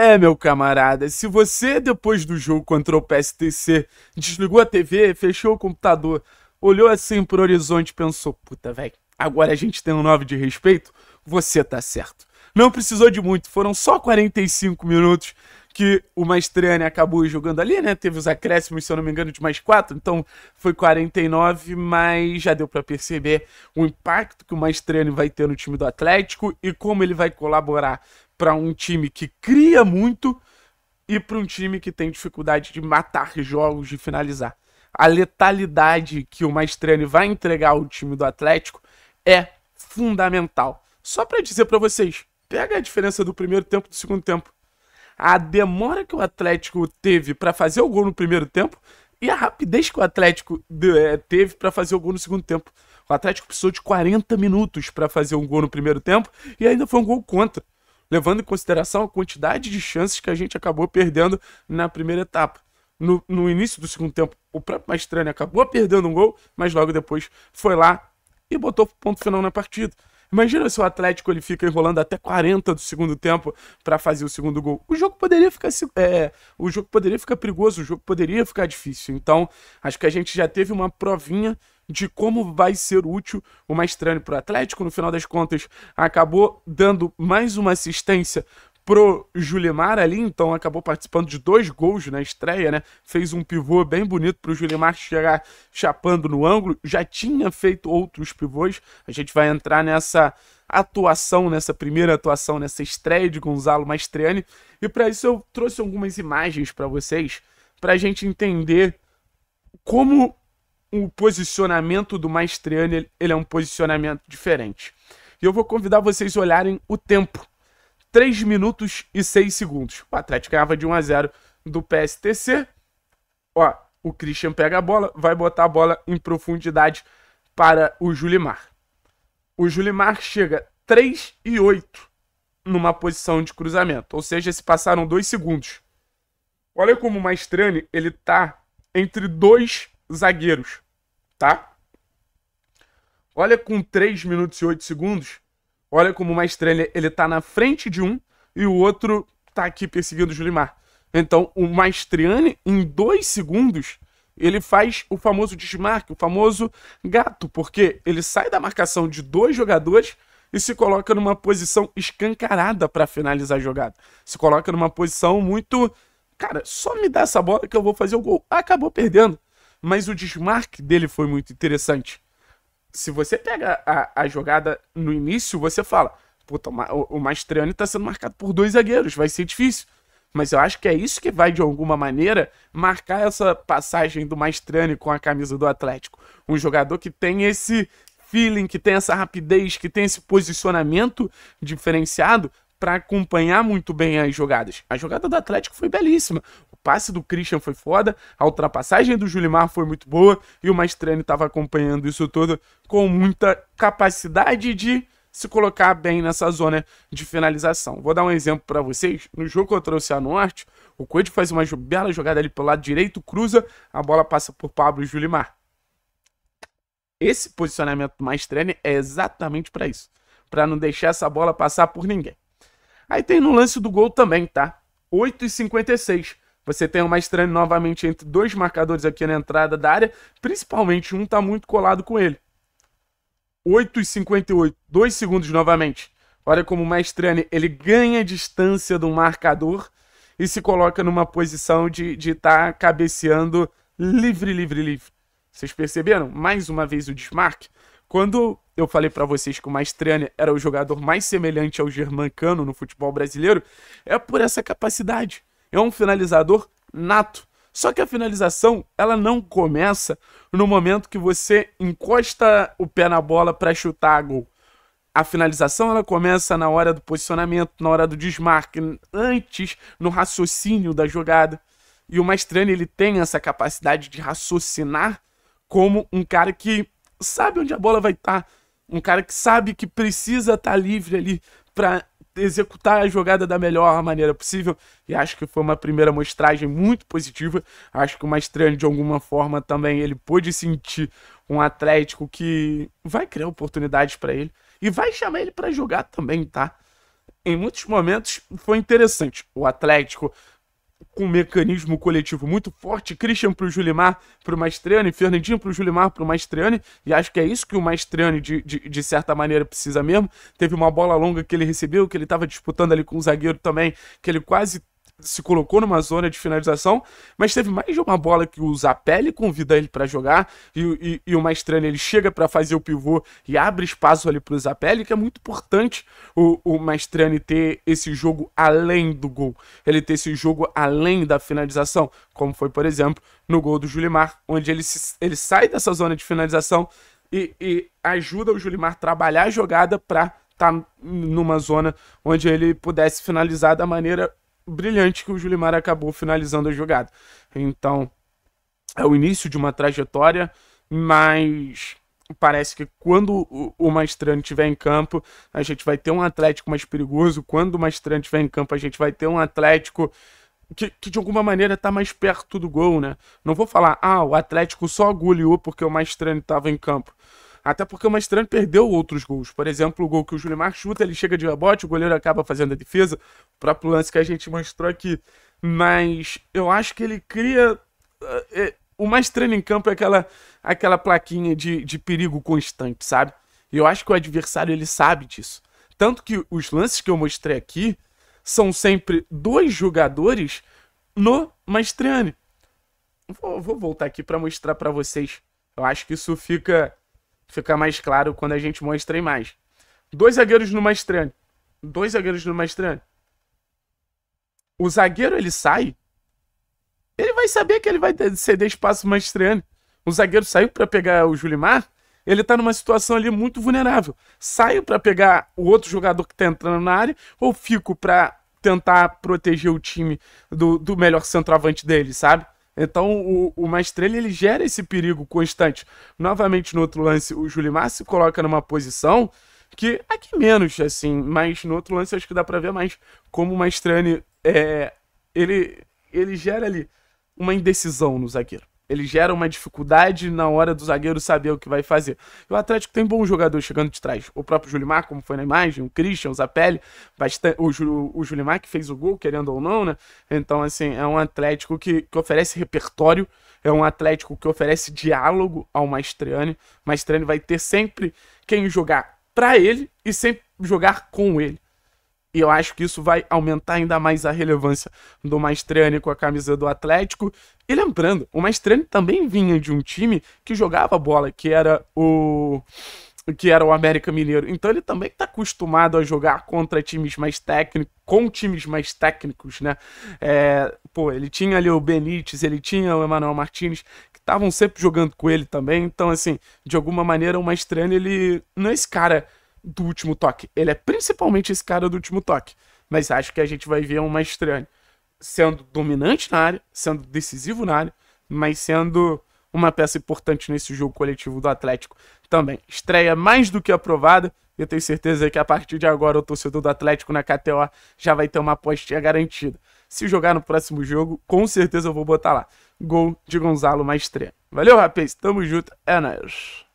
É, meu camarada, se você depois do jogo contra o PSTC desligou a TV, fechou o computador, olhou assim pro horizonte e pensou: puta, velho, agora a gente tem um 9 de respeito, você tá certo. Não precisou de muito, foram só 45 minutos que o Mastriani acabou jogando ali, né? Teve os acréscimos, se eu não me engano, de mais 4, então foi 49, mas já deu para perceber o impacto que o Mastriani vai ter no time do Atlético e como ele vai colaborar para um time que cria muito e para um time que tem dificuldade de matar jogos, de finalizar. A letalidade que o Maestrani vai entregar ao time do Atlético é fundamental. Só para dizer para vocês, pega a diferença do primeiro tempo e do segundo tempo. A demora que o Atlético teve para fazer o gol no primeiro tempo e a rapidez que o Atlético eh, teve para fazer o gol no segundo tempo. O Atlético precisou de 40 minutos para fazer um gol no primeiro tempo e ainda foi um gol contra levando em consideração a quantidade de chances que a gente acabou perdendo na primeira etapa. No, no início do segundo tempo, o próprio Mastrani acabou perdendo um gol, mas logo depois foi lá e botou o ponto final na partida. Imagina se o Atlético ele fica enrolando até 40 do segundo tempo para fazer o segundo gol. O jogo poderia ficar é, o jogo poderia ficar perigoso, o jogo poderia ficar difícil. Então, acho que a gente já teve uma provinha de como vai ser útil o Maestrani para o Atlético. No final das contas, acabou dando mais uma assistência pro Julimar ali, então acabou participando de dois gols na estreia, né? Fez um pivô bem bonito pro Julimar chegar chapando no ângulo, já tinha feito outros pivôs. A gente vai entrar nessa atuação, nessa primeira atuação, nessa estreia de Gonzalo Mastriani. E para isso eu trouxe algumas imagens para vocês, para a gente entender como o posicionamento do Maestriani ele é um posicionamento diferente. E eu vou convidar vocês a olharem o tempo. 3 minutos e 6 segundos. O Atlético ganhava de 1 a 0 do PSTC. Ó, o Christian pega a bola, vai botar a bola em profundidade para o Julimar. O Julimar chega 3 e 8 numa posição de cruzamento. Ou seja, se passaram 2 segundos. Olha como o Maestrani, ele tá entre dois zagueiros, tá? Olha com 3 minutos e 8 segundos, olha como o Mastrelli ele tá na frente de um e o outro tá aqui perseguindo o Julimar. Então, o Maestriani, em dois segundos, ele faz o famoso desmarque, o famoso gato, porque ele sai da marcação de dois jogadores e se coloca numa posição escancarada para finalizar a jogada. Se coloca numa posição muito. Cara, só me dá essa bola que eu vou fazer o gol. Acabou perdendo mas o desmarque dele foi muito interessante. Se você pega a, a jogada no início, você fala: Puta, o, o Mastriani tá sendo marcado por dois zagueiros, vai ser difícil. Mas eu acho que é isso que vai, de alguma maneira, marcar essa passagem do Mastrani com a camisa do Atlético. Um jogador que tem esse feeling, que tem essa rapidez, que tem esse posicionamento diferenciado para acompanhar muito bem as jogadas. A jogada do Atlético foi belíssima passe do Christian foi foda, a ultrapassagem do Julimar foi muito boa e o Mastrani estava acompanhando isso tudo com muita capacidade de se colocar bem nessa zona de finalização. Vou dar um exemplo para vocês. No jogo contra o Norte. o Coelho faz uma bela jogada ali pelo lado direito, cruza, a bola passa por Pablo e Julimar. Esse posicionamento do Mastrani é exatamente para isso, para não deixar essa bola passar por ninguém. Aí tem no lance do gol também, tá? 8 e 56 você tem o estranha novamente entre dois marcadores aqui na entrada da área, principalmente um está muito colado com ele. 58. dois segundos novamente. Olha como o Maestrani ele ganha distância do marcador e se coloca numa posição de estar de tá cabeceando livre, livre, livre. Vocês perceberam? Mais uma vez o desmarque. Quando eu falei para vocês que o Maestrani era o jogador mais semelhante ao Germancano no futebol brasileiro, é por essa capacidade é um finalizador nato. Só que a finalização, ela não começa no momento que você encosta o pé na bola para chutar a gol. A finalização ela começa na hora do posicionamento, na hora do desmarque, antes no raciocínio da jogada. E o Mastrani ele tem essa capacidade de raciocinar como um cara que sabe onde a bola vai estar, tá. um cara que sabe que precisa estar tá livre ali para executar a jogada da melhor maneira possível. E acho que foi uma primeira mostragem muito positiva. Acho que o Mastriani, de alguma forma, também ele pôde sentir um Atlético que vai criar oportunidades para ele e vai chamar ele para jogar também, tá? Em muitos momentos foi interessante. O Atlético com um mecanismo coletivo muito forte. Christian pro Julimar, pro Mastriani, Fernandinho pro Julimar, pro Mastriani. E acho que é isso que o Mastriani, de, de, de, certa maneira, precisa mesmo. Teve uma bola longa que ele recebeu, que ele estava disputando ali com o zagueiro também, que ele quase se colocou numa zona de finalização, mas teve mais de uma bola que o Zapelli convida ele para jogar e, e, e o Maestrani ele chega para fazer o pivô e abre espaço ali para o Zapelli, que é muito importante o, o Maestrani ter esse jogo além do gol, ele ter esse jogo além da finalização, como foi, por exemplo, no gol do Julimar, onde ele, se, ele sai dessa zona de finalização e, e ajuda o Julimar a trabalhar a jogada para estar tá numa zona onde ele pudesse finalizar da maneira brilhante que o Julimar acabou finalizando a jogada. Então, é o início de uma trajetória, mas parece que quando o Maestrano estiver em campo, a gente vai ter um Atlético mais perigoso. Quando o Maestrano estiver em campo, a gente vai ter um Atlético que, que de alguma maneira está mais perto do gol, né? Não vou falar, ah, o Atlético só agulhou porque o Maestrano estava em campo. Até porque o Mastrano perdeu outros gols. Por exemplo, o gol que o Julimar chuta, ele chega de rebote, o goleiro acaba fazendo a defesa. O próprio lance que a gente mostrou aqui. Mas eu acho que ele cria. Eh, eh, o Mastrano em campo é aquela, aquela plaquinha de, de perigo constante, sabe? E eu acho que o adversário ele sabe disso. Tanto que os lances que eu mostrei aqui são sempre dois jogadores no Mastriani. Vou, vou voltar aqui para mostrar para vocês. Eu acho que isso fica fica mais claro quando a gente mostra a imagem. Dois zagueiros no estranho Dois zagueiros no estranho O zagueiro, ele sai, ele vai saber que ele vai ceder espaço mais estranho O zagueiro saiu para pegar o Julimar, ele tá numa situação ali muito vulnerável. Saio para pegar o outro jogador que tá entrando na área ou fico para tentar proteger o time do, do melhor centroavante dele, sabe? Então o, o ele gera esse perigo constante. Novamente no outro lance, o Julimar se coloca numa posição que aqui menos, assim, mas no outro lance acho que dá para ver mais como o Maestrelli é, ele, ele gera ali uma indecisão no zagueiro. Ele gera uma dificuldade na hora do zagueiro saber o que vai fazer. E o Atlético tem bons jogadores chegando de trás. O próprio Julimar, como foi na imagem, o Christian, o Zapelli, bastante, o, o Julimar que fez o gol, querendo ou não, né? Então, assim, é um Atlético que, que oferece repertório, é um Atlético que oferece diálogo ao O Mastriani vai ter sempre quem jogar para ele e sempre jogar com ele. E eu acho que isso vai aumentar ainda mais a relevância do Maestrani com a camisa do Atlético. E lembrando, o Maestrani também vinha de um time que jogava bola, que era o que era o América Mineiro. Então ele também está acostumado a jogar contra times mais técnicos, com times mais técnicos, né? É, pô, ele tinha ali o Benítez, ele tinha o Emanuel Martinez, que estavam sempre jogando com ele também. Então, assim, de alguma maneira, o Maestrani, ele não é esse cara do último toque. Ele é principalmente esse cara do último toque. Mas acho que a gente vai ver um Maestrani sendo dominante na área, sendo decisivo na área, mas sendo uma peça importante nesse jogo coletivo do Atlético também. Estreia mais do que aprovada. Eu tenho certeza que a partir de agora o torcedor do Atlético na KTO já vai ter uma apostinha garantida. Se jogar no próximo jogo, com certeza eu vou botar lá. Gol de Gonzalo Maestria. Valeu, rapaz. Tamo junto. É nóis.